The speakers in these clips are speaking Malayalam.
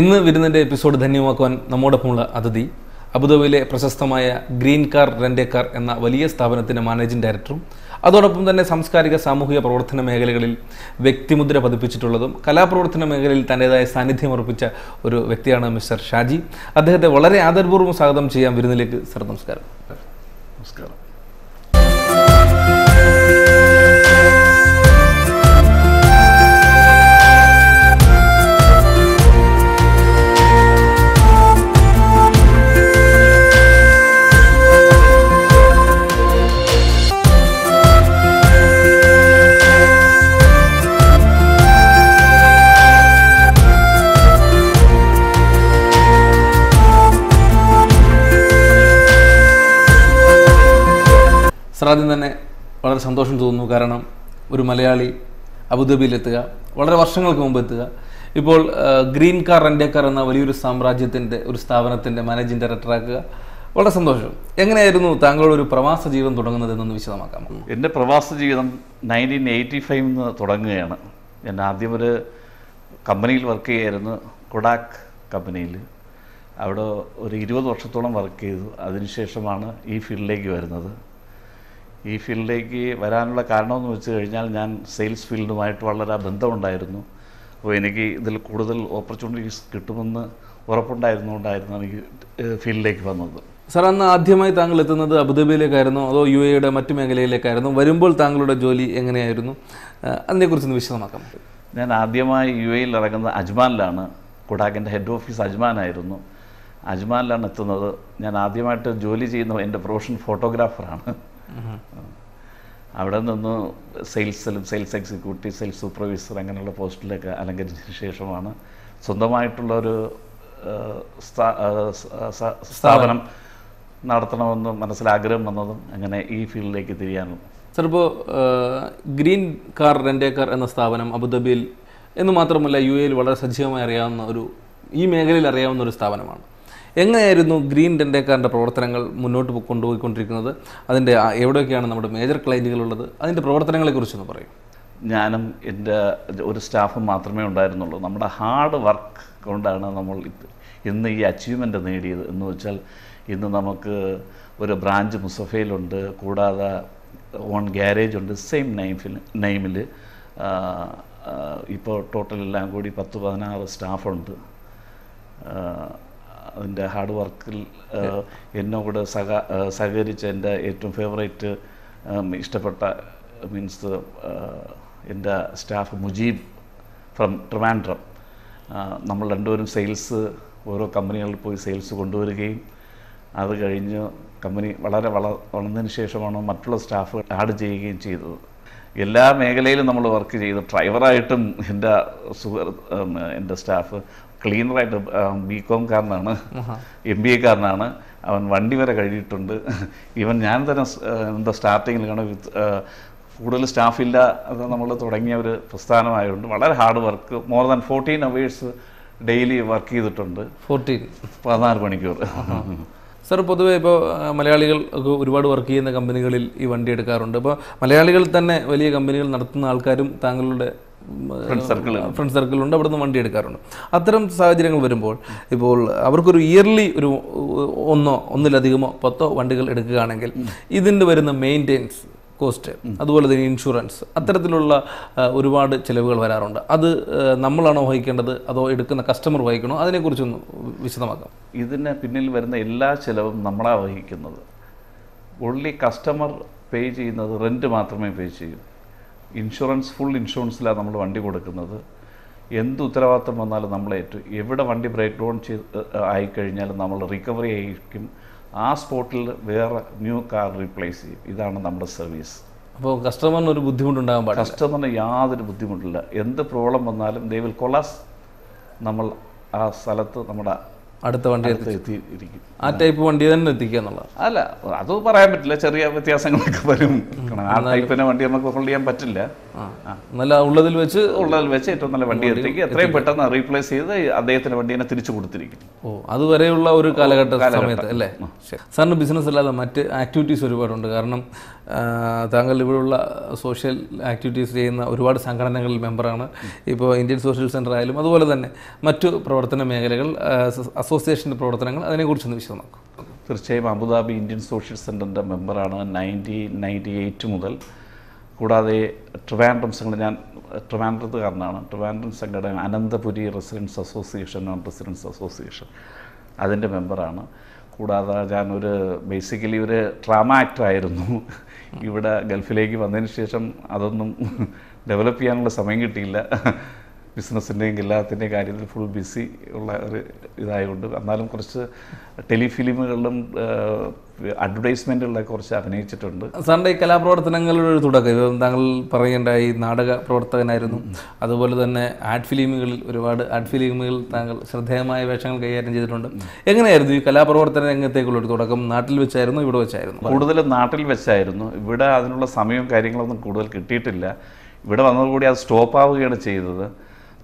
ഇന്ന് വിരുന്നിൻ്റെ എപ്പിസോഡ് ധന്യമാക്കുവാൻ നമ്മോടൊപ്പമുള്ള അതിഥി അബുദാബിയിലെ പ്രശസ്തമായ ഗ്രീൻ കാർ റെൻഡേ കാർ എന്ന വലിയ സ്ഥാപനത്തിൻ്റെ മാനേജിംഗ് ഡയറക്ടറും അതോടൊപ്പം തന്നെ സാംസ്കാരിക സാമൂഹിക പ്രവർത്തന മേഖലകളിൽ വ്യക്തിമുദ്ര പതിപ്പിച്ചിട്ടുള്ളതും കലാപ്രവർത്തന മേഖലയിൽ തൻ്റേതായ സാന്നിധ്യം ഉറപ്പിച്ച ഒരു വ്യക്തിയാണ് മിസ്റ്റർ ഷാജി അദ്ദേഹത്തെ വളരെ ആദരപൂർവ്വം സ്വാഗതം ചെയ്യാൻ വിരുന്നിലേക്ക് സർ നമസ്കാരം നമസ്കാരം സർ തന്നെ വളരെ സന്തോഷം തോന്നുന്നു കാരണം ഒരു മലയാളി അബുദാബിയിലെത്തുക വളരെ വർഷങ്ങൾക്ക് മുമ്പ് എത്തുക ഇപ്പോൾ ഗ്രീൻ കാർ റെൻ്റെ കാർ എന്ന വലിയൊരു സാമ്രാജ്യത്തിൻ്റെ ഒരു സ്ഥാപനത്തിൻ്റെ മാനേജിംഗ് ഡയറക്ടറാക്കുക വളരെ സന്തോഷം എങ്ങനെയായിരുന്നു താങ്കളുടെ ഒരു പ്രവാസ ജീവിതം തുടങ്ങുന്നത് എന്നൊന്ന് വിശദമാക്കാം എൻ്റെ പ്രവാസ ജീവിതം നയൻറ്റീൻ എയ്റ്റി ഫൈവിൽ നിന്ന് തുടങ്ങുകയാണ് ഞാൻ ആദ്യം ഒരു കമ്പനിയിൽ വർക്ക് ചെയ്യായിരുന്നു കൊഡാക്ക് കമ്പനിയിൽ അവിടെ ഒരു ഇരുപത് വർഷത്തോളം വർക്ക് ചെയ്തു അതിനുശേഷമാണ് ഈ ഫീൽഡിലേക്ക് വരുന്നത് ഈ ഫീൽഡിലേക്ക് വരാനുള്ള കാരണമെന്ന് വെച്ച് കഴിഞ്ഞാൽ ഞാൻ സെയിൽസ് ഫീൽഡുമായിട്ട് വളരെ ബന്ധമുണ്ടായിരുന്നു അപ്പോൾ എനിക്ക് ഇതിൽ കൂടുതൽ ഓപ്പർച്യൂണിറ്റീസ് കിട്ടുമെന്ന് ഉറപ്പുണ്ടായിരുന്നുകൊണ്ടായിരുന്നു എനിക്ക് ഫീൽഡിലേക്ക് വന്നത് സാർ അന്ന് ആദ്യമായി താങ്കൾ എത്തുന്നത് അബുദാബിയിലേക്കായിരുന്നു അതോ യു എയുടെ മറ്റു മേഖലയിലേക്കായിരുന്നു വരുമ്പോൾ താങ്കളുടെ ജോലി എങ്ങനെയായിരുന്നു അതിനെക്കുറിച്ചൊന്ന് വിശദമാക്കാം ഞാൻ ആദ്യമായി യു എയിൽ ഇറങ്ങുന്നത് അജ്മാനിലാണ് കുടാക്കിൻ്റെ ഹെഡ് ഓഫീസ് അജ്മാനായിരുന്നു അജ്മാനിലാണ് എത്തുന്നത് ഞാൻ ആദ്യമായിട്ട് ജോലി ചെയ്യുന്ന എൻ്റെ പ്രൊഫഷൻ ഫോട്ടോഗ്രാഫറാണ് അവിടെ നിന്ന് സെയിൽസിലും സെയിൽസ് എക്സിക്യൂട്ടീവ് സെയിൽസ് സൂപ്പർവൈസർ അങ്ങനെയുള്ള പോസ്റ്റിലൊക്കെ അലങ്കരിച്ചതിന് ശേഷമാണ് സ്വന്തമായിട്ടുള്ള ഒരു സ്ഥാപനം നടത്തണമെന്ന് മനസ്സിലാഗ്രഹം വന്നതും അങ്ങനെ ഈ ഫീൽഡിലേക്ക് തിരിയാനും സർ ഇപ്പോൾ ഗ്രീൻ കാർ റെൻ്റെ കാർ എന്ന സ്ഥാപനം അബുദാബിയിൽ എന്ന് മാത്രമല്ല യു എയിൽ വളരെ സജീവമായി അറിയാവുന്ന ഒരു ഈ മേഖലയിൽ അറിയാവുന്ന ഒരു സ്ഥാപനമാണ് എങ്ങനെയായിരുന്നു ഗ്രീൻ ടെൻഡേക്കാരൻ്റെ പ്രവർത്തനങ്ങൾ മുന്നോട്ട് കൊണ്ടുപോയിക്കൊണ്ടിരിക്കുന്നത് അതിൻ്റെ എവിടെയൊക്കെയാണ് നമ്മുടെ മേജർ ഉള്ളത് അതിൻ്റെ പ്രവർത്തനങ്ങളെക്കുറിച്ചൊന്ന് പറയും ഞാനും എൻ്റെ ഒരു സ്റ്റാഫും മാത്രമേ ഉണ്ടായിരുന്നുള്ളൂ നമ്മുടെ ഹാർഡ് വർക്ക് കൊണ്ടാണ് നമ്മൾ ഇന്ന് ഈ അച്ചീവ്മെൻ്റ് നേടിയത് എന്ന് വെച്ചാൽ ഇന്ന് നമുക്ക് ഒരു ബ്രാഞ്ച് മുസഫയിലുണ്ട് കൂടാതെ ഓൺ ഗ്യാരേജ് ഉണ്ട് സെയിം നെയിമിൽ നെയിമിൽ ഇപ്പോൾ ടോട്ടൽ എല്ലാം കൂടി പത്ത് പതിനാറ് സ്റ്റാഫുണ്ട് എൻ്റെ ഹാർഡ് വർക്കിൽ എന്നോട് സഹ സഹകരിച്ച എൻ്റെ ഏറ്റവും ഫേവറേറ്റ് ഇഷ്ടപ്പെട്ട മീൻസ് എൻ്റെ സ്റ്റാഫ് മുജീബ് ഫ്രം ട്രിവാൻഡ്രം നമ്മൾ രണ്ടുപേരും സെയിൽസ് ഓരോ കമ്പനികളിൽ പോയി സെയിൽസ് കൊണ്ടുവരികയും അത് കഴിഞ്ഞ് കമ്പനി വളരെ വള വളർന്നതിന് ശേഷമാണ് മറ്റുള്ള സ്റ്റാഫ് ആഡ് ചെയ്യുകയും ചെയ്തത് എല്ലാ മേഖലയിലും നമ്മൾ വർക്ക് ചെയ്തു ഡ്രൈവറായിട്ടും എൻ്റെ സുഹൃ എൻ്റെ സ്റ്റാഫ് ക്ലീനറായിട്ട് ബി കോം കാരനാണ് എം ബി എക്കാരനാണ് അവൻ വണ്ടി വരെ കഴിഞ്ഞിട്ടുണ്ട് ഇവൻ ഞാൻ തന്നെ എന്താ സ്റ്റാർട്ടിങ്ങിൽ കാണും കൂടുതൽ സ്റ്റാഫില്ല നമ്മൾ തുടങ്ങിയ ഒരു പ്രസ്ഥാനമായതുകൊണ്ട് വളരെ hard work more than fourteen hours daily work ചെയ്തിട്ടുണ്ട് ഫോർട്ടീൻ പതിനാറ് മണിക്കൂർ സർ പൊതുവെ ഇപ്പോൾ മലയാളികൾ ഒരുപാട് വർക്ക് ചെയ്യുന്ന കമ്പനികളിൽ ഈ വണ്ടി എടുക്കാറുണ്ട് അപ്പോൾ മലയാളികൾ തന്നെ വലിയ കമ്പനികൾ നടത്തുന്ന ആൾക്കാരും താങ്കളുടെ ഫ്രണ്ട് സർക്കിൾ ഫ്രണ്ട് സർക്കിളുണ്ട് അവിടെ നിന്ന് വണ്ടി എടുക്കാറുണ്ട് അത്തരം സാഹചര്യങ്ങൾ വരുമ്പോൾ ഇപ്പോൾ അവർക്കൊരു ഇയർലി ഒരു ഒന്നോ ഒന്നിലധികമോ പത്തോ വണ്ടികൾ എടുക്കുകയാണെങ്കിൽ ഇതിൻ്റെ വരുന്ന മെയിൻ്റെനൻസ് കോസ്റ്റ് അതുപോലെ തന്നെ ഇൻഷുറൻസ് അത്തരത്തിലുള്ള ഒരുപാട് ചിലവുകൾ വരാറുണ്ട് അത് നമ്മളാണോ വഹിക്കേണ്ടത് അതോ എടുക്കുന്ന കസ്റ്റമർ വഹിക്കണോ അതിനെക്കുറിച്ചൊന്ന് വിശദമാക്കാം ഇതിന് പിന്നിൽ വരുന്ന എല്ലാ ചിലവും നമ്മളാണ് വഹിക്കുന്നത് ഓൺലി കസ്റ്റമർ പേ ചെയ്യുന്നത് റെൻറ്റ് മാത്രമേ പേ ചെയ്യൂ ഇൻഷുറൻസ് ഫുൾ ഇൻഷുറൻസിലാണ് നമ്മൾ വണ്ടി കൊടുക്കുന്നത് എന്ത് ഉത്തരവാദിത്തം വന്നാലും നമ്മളേറ്റ് എവിടെ വണ്ടി ബ്രേക്ക് ഡൗൺ ചെയ്ത് ആയിക്കഴിഞ്ഞാലും നമ്മൾ റിക്കവറി ആയിരിക്കും ആ സ്പോട്ടിൽ വേറെ ന്യൂ കാർ റീപ്ലേസ് ചെയ്യും ഇതാണ് നമ്മുടെ സർവീസ് അപ്പോൾ കസ്റ്റമറിന് ഒരു ബുദ്ധിമുട്ടുണ്ടാകാൻ പാടില്ല കസ്റ്റമറിന് യാതൊരു ബുദ്ധിമുട്ടില്ല എന്ത് പ്രോബ്ലം വന്നാലും ദേ വിൽ കൊളാസ് നമ്മൾ ആ സ്ഥലത്ത് നമ്മുടെ അടുത്ത വണ്ടി എത്തിയിരിക്കും ആ ടൈപ്പ് വണ്ടി തന്നെ എത്തിക്കുക എന്നുള്ളത് അല്ല അത് പറയാൻ പറ്റില്ല ചെറിയ വ്യത്യാസങ്ങളൊക്കെ വരും ആ ടൈപ്പിന്റെ വണ്ടി നമുക്ക് ഹോൾഡ് ചെയ്യാൻ പറ്റില്ല നല്ല ഉള്ളതിൽ വെച്ച് ഉള്ളതിൽ വെച്ച് ഏറ്റവും നല്ല വണ്ടി എത്തിക്കുക എത്രയും പെട്ടെന്ന് റീപ്ലേസ് ചെയ്ത് അദ്ദേഹത്തിന്റെ വണ്ടിനെ തിരിച്ചു കൊടുത്തിരിക്കും ഓ അതുവരെയുള്ള ഒരു കാലഘട്ട സമയത്ത് അല്ലേ സാറിന് ബിസിനസ് അല്ലാതെ മറ്റ് ആക്ടിവിറ്റീസ് ഒരുപാടുണ്ട് കാരണം താങ്കൾ ഇവിടെയുള്ള സോഷ്യൽ ആക്ടിവിറ്റീസ് ചെയ്യുന്ന ഒരുപാട് സംഘടനകളിൽ മെമ്പറാണ് ഇപ്പോൾ ഇന്ത്യൻ സോഷ്യൽ സെൻറ്റർ ആയാലും അതുപോലെ തന്നെ മറ്റു പ്രവർത്തന മേഖലകൾ അസോസിയേഷൻ്റെ പ്രവർത്തനങ്ങൾ അതിനെക്കുറിച്ചൊന്ന് വിശദമാക്കും തീർച്ചയായും അബുദാബി ഇന്ത്യൻ സോഷ്യൽ സെൻറ്ററിൻ്റെ മെമ്പറാണ് നയൻറ്റീൻ നയൻറ്റി എയ്റ്റ് മുതൽ കൂടാതെ ട്രിവാൻഡ്രം സംഘടന ഞാൻ ട്രിവാൻഡ്രത്തുകാരനാണ് ട്രിവാൻഡ്രം സംഘടന Ananthapuri residence association non residence association അതിൻ്റെ മെമ്പറാണ് കൂടാതെ ഞാനൊരു ബേസിക്കലി ഒരു ഡ്രാമ ആക്ടറായിരുന്നു ഇവിടെ ഗൾഫിലേക്ക് വന്നതിന് ശേഷം അതൊന്നും ഡെവലപ്പ് ചെയ്യാനുള്ള സമയം കിട്ടിയില്ല ബിസിനസ്സിൻ്റെയും എല്ലാത്തിൻ്റെയും കാര്യത്തിൽ ഫുൾ ബിസി ഉള്ള ഒരു ഇതായതുകൊണ്ട് എന്നാലും കുറച്ച് ടെലിഫിലിമുകളിലും അഡ്വർടൈസ്മെൻറ്റുകളിലൊക്കെ കുറച്ച് അഭിനയിച്ചിട്ടുണ്ട് സാറിൻ്റെ ഈ കലാപ്രവർത്തനങ്ങളുടെ ഒരു തുടക്കം താങ്കൾ ഈ നാടക പ്രവർത്തകനായിരുന്നു അതുപോലെ തന്നെ ആഡ് ഫിലിമുകളിൽ ഒരുപാട് ആഡ് ഫിലിമുകൾ താങ്കൾ ശ്രദ്ധേയമായ വേഷങ്ങൾ കൈകാര്യം ചെയ്തിട്ടുണ്ട് എങ്ങനെയായിരുന്നു ഈ കലാപ്രവർത്തന രംഗത്തേക്കുള്ളൊരു ഒരു തുടക്കം നാട്ടിൽ വെച്ചായിരുന്നു ഇവിടെ വെച്ചായിരുന്നു കൂടുതലും നാട്ടിൽ വെച്ചായിരുന്നു ഇവിടെ അതിനുള്ള സമയവും കാര്യങ്ങളൊന്നും കൂടുതൽ കിട്ടിയിട്ടില്ല ഇവിടെ വന്നതുകൂടി അത് സ്റ്റോപ്പ് ആവുകയാണ് ചെയ്തത്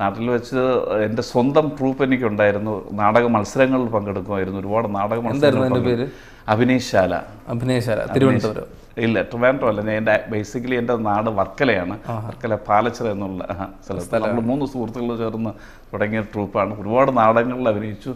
നാട്ടിൽ വെച്ച് എൻ്റെ സ്വന്തം പ്രൂഫ് എനിക്കുണ്ടായിരുന്നു നാടക മത്സരങ്ങളിൽ പങ്കെടുക്കുമായിരുന്നു ഒരുപാട് നാടക മത്സരങ്ങൾ പേര് അഭിനയശാല അഭിനയശാല തിരുവനന്തപുരം ഇല്ല ട്രിവാൻഡ്രോ അല്ല എൻ്റെ ബേസിക്കലി എൻ്റെ നാട് വർക്കലയാണ് വർക്കല പാലച്ചിറ എന്നുള്ള സ്ഥലത്ത് നമ്മൾ മൂന്ന് സുഹൃത്തുക്കൾ ചേർന്ന് തുടങ്ങിയ ട്രൂപ്പാണ് ഒരുപാട് നാടകങ്ങളിൽ അഭിനയിച്ചു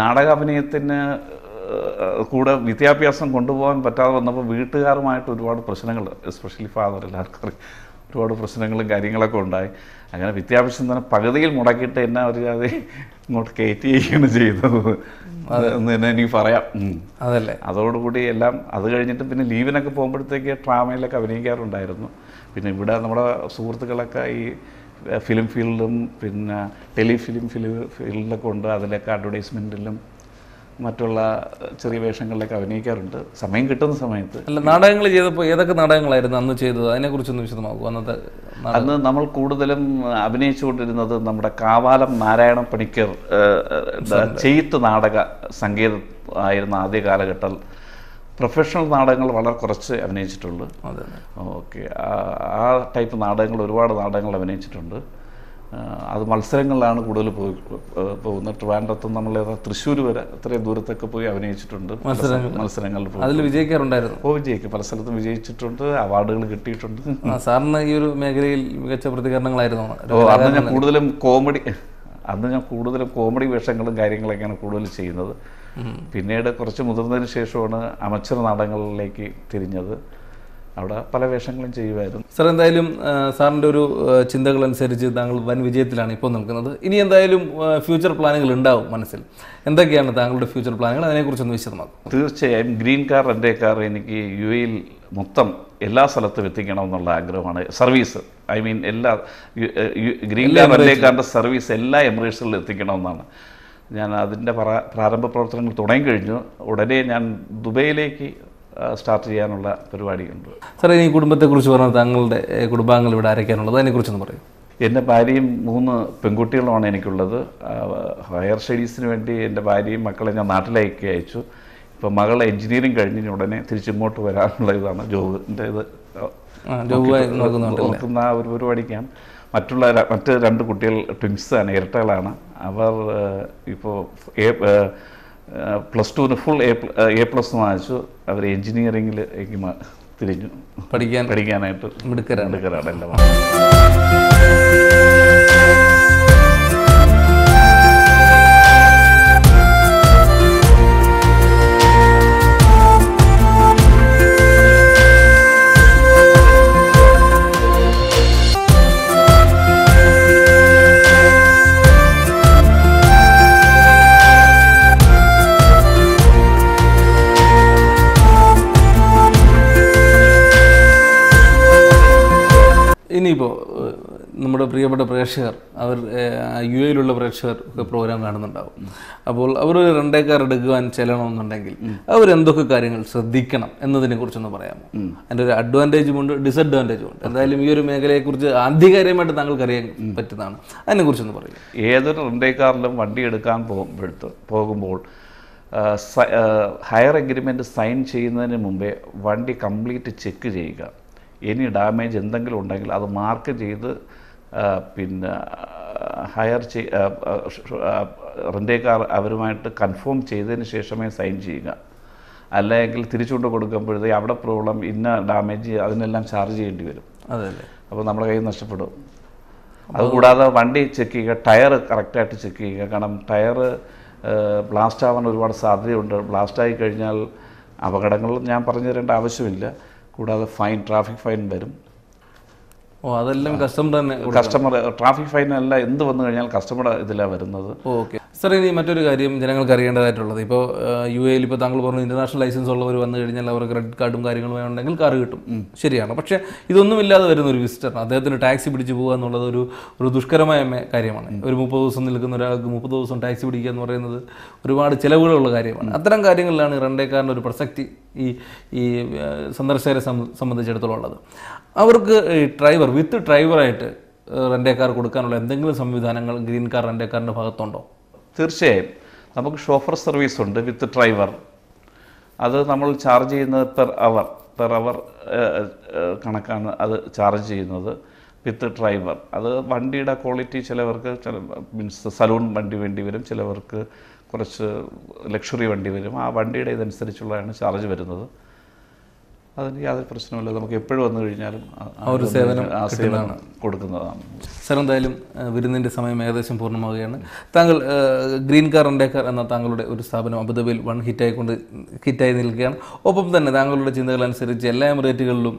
നാടക അഭിനയത്തിന് കൂടെ വിദ്യാഭ്യാസം കൊണ്ടുപോകാൻ പറ്റാതെ വന്നപ്പോൾ വീട്ടുകാരുമായിട്ട് ഒരുപാട് പ്രശ്നങ്ങൾ എസ്പെഷ്യലി ഫാദർ എല്ലാവർക്കും ഒരുപാട് പ്രശ്നങ്ങളും കാര്യങ്ങളൊക്കെ ഉണ്ടായി അങ്ങനെ വിദ്യാഭ്യാസം തന്നെ പകുതിയിൽ മുടക്കിയിട്ട് എന്നെ അവർ അത് ഇങ്ങോട്ട് കയറ്റിയിരിക്കുകയാണ് ചെയ്തത് അതെന്ന് തന്നെ എനിക്ക് പറയാം അതല്ലേ അതോടുകൂടി എല്ലാം അത് കഴിഞ്ഞിട്ട് പിന്നെ ലീവിനൊക്കെ പോകുമ്പോഴത്തേക്ക് ഡ്രാമയിലൊക്കെ അഭിനയിക്കാറുണ്ടായിരുന്നു പിന്നെ ഇവിടെ നമ്മുടെ സുഹൃത്തുക്കളൊക്കെ ഈ ഫിലിം ഫീൽഡിലും പിന്നെ ടെലിഫിലിം ഫിലിം ഫീൽഡിലൊക്കെ ഉണ്ട് അതിലൊക്കെ അഡ്വർടൈസ്മെൻറ്റിലും മറ്റുള്ള ചെറിയ വേഷങ്ങളിലൊക്കെ അഭിനയിക്കാറുണ്ട് സമയം കിട്ടുന്ന സമയത്ത് അല്ല നാടകങ്ങൾ ചെയ്തപ്പോൾ ഏതൊക്കെ നാടകങ്ങളായിരുന്നു അന്ന് ചെയ്തത് അതിനെക്കുറിച്ചൊന്ന് വിശദമാകും അന്നത്തെ അന്ന് നമ്മൾ കൂടുതലും അഭിനയിച്ചുകൊണ്ടിരുന്നത് നമ്മുടെ കാവാലം നാരായണ പണിക്കർ ചെയ്ത്ത് നാടക സംഗീത ആയിരുന്ന ആദ്യ കാലഘട്ടം പ്രൊഫഷണൽ നാടകങ്ങൾ വളരെ കുറച്ച് അഭിനയിച്ചിട്ടുള്ളൂ ഓക്കെ ആ ടൈപ്പ് നാടകങ്ങൾ ഒരുപാട് നാടകങ്ങൾ അഭിനയിച്ചിട്ടുണ്ട് അത് മത്സരങ്ങളിലാണ് കൂടുതൽ പോയി പോകുന്നത് ട്രിവാൻഡ്രത്തും നമ്മളേതാ തൃശ്ശൂർ വരെ അത്രയും ദൂരത്തൊക്കെ പോയി അഭിനയിച്ചിട്ടുണ്ട് മത്സരങ്ങളിൽ പോയി അതിൽ വിജയിക്കാറുണ്ടായിരുന്നു ഓ വിജയിക്കും പല സ്ഥലത്തും വിജയിച്ചിട്ടുണ്ട് അവാർഡുകൾ കിട്ടിയിട്ടുണ്ട് സാറിന് ഈ ഒരു മേഖലയിൽ മികച്ച പ്രതികരണങ്ങളായിരുന്നു ഓ അന്ന് ഞാൻ കൂടുതലും കോമഡി അന്ന് ഞാൻ കൂടുതലും കോമഡി വേഷങ്ങളും കാര്യങ്ങളൊക്കെയാണ് കൂടുതൽ ചെയ്യുന്നത് പിന്നീട് കുറച്ച് മുതിർന്നതിന് ശേഷമാണ് അമച്ചർ നാടകങ്ങളിലേക്ക് തിരിഞ്ഞത് അവിടെ പല വേഷങ്ങളും ചെയ്യുമായിരുന്നു സാർ എന്തായാലും സാറിൻ്റെ ഒരു ചിന്തകൾ അനുസരിച്ച് താങ്കൾ വൻ വിജയത്തിലാണ് ഇപ്പോൾ നിൽക്കുന്നത് ഇനി എന്തായാലും ഫ്യൂച്ചർ പ്ലാനുകൾ ഉണ്ടാവും മനസ്സിൽ എന്തൊക്കെയാണ് താങ്കളുടെ ഫ്യൂച്ചർ പ്ലാനുകൾ അതിനെക്കുറിച്ചൊന്ന് വിശദമാക്കും തീർച്ചയായും ഗ്രീൻ കാർ എൻ്റെ കാർ എനിക്ക് യു എയിൽ മൊത്തം എല്ലാ സ്ഥലത്തും എത്തിക്കണം എന്നുള്ള ആഗ്രഹമാണ് സർവീസ് ഐ മീൻ എല്ലാ ഗ്രീൻ കാർ എൻ്റെ കാറിൻ്റെ സർവീസ് എല്ലാ എമിറേറ്റ്സുകളിലും എത്തിക്കണമെന്നാണ് ഞാൻ അതിൻ്റെ പ്രാരംഭ പ്രവർത്തനങ്ങൾ തുടങ്ങി കഴിഞ്ഞു ഉടനെ ഞാൻ ദുബൈയിലേക്ക് സ്റ്റാർട്ട് ചെയ്യാനുള്ള പരിപാടിയുണ്ട് സാർ ഈ കുടുംബത്തെക്കുറിച്ച് പറഞ്ഞാൽ താങ്കളുടെ കുടുംബാംഗങ്ങൾ ഇവിടെ ആരൊക്കെയാണുള്ളത് അതിനെക്കുറിച്ചൊന്ന് പറയും എൻ്റെ ഭാര്യയും മൂന്ന് പെൺകുട്ടികളുമാണ് എനിക്കുള്ളത് ഹയർ സ്റ്റഡീസിന് വേണ്ടി എൻ്റെ ഭാര്യയും മക്കളെ ഞാൻ നാട്ടിലേക്ക് അയച്ചു ഇപ്പോൾ മകൾ എഞ്ചിനീയറിംഗ് കഴിഞ്ഞ ഉടനെ തിരിച്ചിങ്ങോട്ട് വരാനുള്ള ഇതാണ് ജോബിൻ്റെ ഇത് നോക്കുന്ന ആ ഒരു പരിപാടിക്കാണ് മറ്റുള്ള മറ്റ് രണ്ട് കുട്ടികൾ ആണ് ഇരട്ടകളാണ് അവർ ഇപ്പോൾ പ്ലസ് ടുവിന് ഫുൾ എ എ പ്ലസ് വാങ്ങിച്ചു അവർ എൻജിനീയറിങ്ങിലേക്ക് തിരിഞ്ഞു പഠിക്കാൻ പഠിക്കാനായിട്ട് മിടുക്കരാണ് മിടുക്കരാണ് എല്ലാം ഇനിയിപ്പോൾ നമ്മുടെ പ്രിയപ്പെട്ട പ്രേക്ഷകർ അവർ യു എയിലുള്ള പ്രേക്ഷകർ ഒക്കെ പ്രോഗ്രാം കാണുന്നുണ്ടാവും അപ്പോൾ അവർ ഒരു റെൻഡേക്കാർ എടുക്കുവാൻ ചെല്ലണമെന്നുണ്ടെങ്കിൽ എന്തൊക്കെ കാര്യങ്ങൾ ശ്രദ്ധിക്കണം എന്നതിനെ കുറിച്ചൊന്ന് പറയാമോ അതിൻ്റെ ഒരു അഡ്വാൻറ്റേജും ഉണ്ട് ഡിസഡ്വാൻറ്റേജും ഉണ്ട് എന്തായാലും ഈ ഒരു മേഖലയെക്കുറിച്ച് ആധികാരികമായിട്ട് താങ്കൾക്ക് അറിയാൻ പറ്റുന്നതാണ് അതിനെക്കുറിച്ചൊന്ന് പറയും ഏതൊരു റെൻഡേക്കാറിലും വണ്ടി എടുക്കാൻ പോകുമ്പോഴത്ത് പോകുമ്പോൾ ഹയർ എഗ്രിമെൻ്റ് സൈൻ ചെയ്യുന്നതിന് മുമ്പേ വണ്ടി കംപ്ലീറ്റ് ചെക്ക് ചെയ്യുക എനി ഡാമേജ് എന്തെങ്കിലും ഉണ്ടെങ്കിൽ അത് മാർക്ക് ചെയ്ത് പിന്നെ ഹയർ ചെയ് റെൻറ്റേക്കാർ അവരുമായിട്ട് കൺഫേം ചെയ്തതിന് ശേഷമേ സൈൻ ചെയ്യുക അല്ലെങ്കിൽ തിരിച്ചുകൊണ്ട് കൊടുക്കുമ്പോഴത്തേ അവിടെ പ്രോബ്ലം ഇന്ന ഡാമേജ് അതിനെല്ലാം ചാർജ് ചെയ്യേണ്ടി വരും അതല്ലേ അപ്പോൾ നമ്മുടെ കയ്യിൽ നഷ്ടപ്പെടും അതുകൂടാതെ വണ്ടി ചെക്ക് ചെയ്യുക ടയർ കറക്റ്റായിട്ട് ചെക്ക് ചെയ്യുക കാരണം ടയർ ബ്ലാസ്റ്റ് ആവാൻ ഒരുപാട് സാധ്യതയുണ്ട് ബ്ലാസ്റ്റ് ആയി കഴിഞ്ഞാൽ അപകടങ്ങൾ ഞാൻ പറഞ്ഞു തരേണ്ട ആവശ്യമില്ല കൂടാതെ ഫൈൻ ട്രാഫിക് ഫൈൻ വരും ഓ അതെല്ലാം കസ്റ്റമർ തന്നെ കസ്റ്റമർ ട്രാഫിക് ഫൈൻ അല്ല എന്ത് വന്നു കഴിഞ്ഞാൽ കസ്റ്റമർ ഇതിലാണ് വരുന്നത് ഓക്കെ സാർ ഇനി മറ്റൊരു കാര്യം ജനങ്ങൾക്ക് അറിയേണ്ടതായിട്ടുള്ളത് ഇപ്പോൾ യു എയിൽ ഇപ്പോൾ താങ്കൾ പറഞ്ഞു ഇന്റർനാഷണൽ ലൈസൻസ് ഉള്ളവർ വന്നു കഴിഞ്ഞാൽ അവർ ക്രെഡിറ്റ് കാർഡും കാര്യങ്ങളും ഉണ്ടെങ്കിൽ കാർ കിട്ടും ശരിയാണ് പക്ഷേ ഇതൊന്നും ഇല്ലാതെ വരുന്ന ഒരു വിസിറ്ററാണ് അദ്ദേഹത്തിന് ടാക്സി പിടിച്ച് പോകുക എന്നുള്ളത് ഒരു ഒരു ദുഷ്കരമായ കാര്യമാണ് ഒരു മുപ്പത് ദിവസം നിൽക്കുന്ന ഒരാൾക്ക് മുപ്പത് ദിവസം ടാക്സി പിടിക്കുക എന്ന് പറയുന്നത് ഒരുപാട് ചിലവുകളുള്ള കാര്യമാണ് അത്തരം കാര്യങ്ങളിലാണ് ഇറണ്ടേക്കാരൻ്റെ ഒരു പ്രസക്തി ഈ ഈ സന്ദർശകരെ സംബന്ധിച്ചിടത്തോളം ഉള്ളത് അവർക്ക് ഡ്രൈവർ വിത്ത് ഡ്രൈവറായിട്ട് റെൻറ്റേക്കാർ കൊടുക്കാനുള്ള എന്തെങ്കിലും സംവിധാനങ്ങൾ ഗ്രീൻ കാർ റെൻറ്റേക്കാറിൻ്റെ ഭാഗത്തുണ്ടോ തീർച്ചയായും നമുക്ക് ഷോഫർ സർവീസ് ഉണ്ട് വിത്ത് ഡ്രൈവർ അത് നമ്മൾ ചാർജ് ചെയ്യുന്നത് പെർ അവർ പെർ അവർ കണക്കാണ് അത് ചാർജ് ചെയ്യുന്നത് വിത്ത് ഡ്രൈവർ അത് വണ്ടിയുടെ ക്വാളിറ്റി ചിലവർക്ക് ചില മീൻസ് സലൂൺ വണ്ടി വേണ്ടി വരും ചിലവർക്ക് കുറച്ച് ലക്ഷറി വണ്ടി വരും ആ വണ്ടിയുടെ ഇതനുസരിച്ചുള്ളതാണ് ചാർജ് വരുന്നത് അതിന് യാതൊരു പ്രശ്നമില്ല നമുക്ക് എപ്പോഴും വന്നു കഴിഞ്ഞാലും ആ ഒരു സേവനം ആ സേവനമാണ് കൊടുക്കുന്നതാണ് സർ എന്തായാലും വിരുന്നിൻ്റെ സമയം ഏകദേശം പൂർണ്ണമാവുകയാണ് താങ്കൾ ഗ്രീൻ കാർ കാർ എന്ന താങ്കളുടെ ഒരു സ്ഥാപനം അബുദാബിയിൽ വൺ ഹിറ്റായിക്കൊണ്ട് ഹിറ്റായി നിൽക്കുകയാണ് ഒപ്പം തന്നെ താങ്കളുടെ ചിന്തകളനുസരിച്ച് എല്ലാ എമിറേറ്റുകളിലും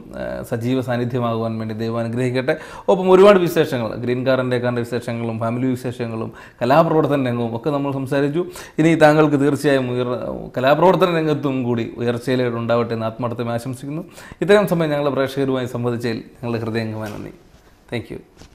സജീവ സാന്നിധ്യമാകുവാൻ വേണ്ടി ദൈവം അനുഗ്രഹിക്കട്ടെ ഒപ്പം ഒരുപാട് വിശേഷങ്ങൾ ഗ്രീൻ കാർ കാറിൻ്റെ വിശേഷങ്ങളും ഫാമിലി വിശേഷങ്ങളും കലാപ്രവർത്തന രംഗവും ഒക്കെ നമ്മൾ സംസാരിച്ചു ഇനി താങ്കൾക്ക് തീർച്ചയായും ഉയർ കലാപ്രവർത്തന രംഗത്തും കൂടി ഉണ്ടാവട്ടെ എന്ന് ആത്മാർത്ഥമായി ആശംസിക്കുന്നു പ്രതീക്ഷിക്കുന്നു ഇത്തരം സമയം ഞങ്ങളുടെ പ്രേക്ഷകരുമായി സംവദിച്ചതിൽ ഞങ്ങളുടെ ഹൃദയംഗമായ നന്ദി താങ്ക്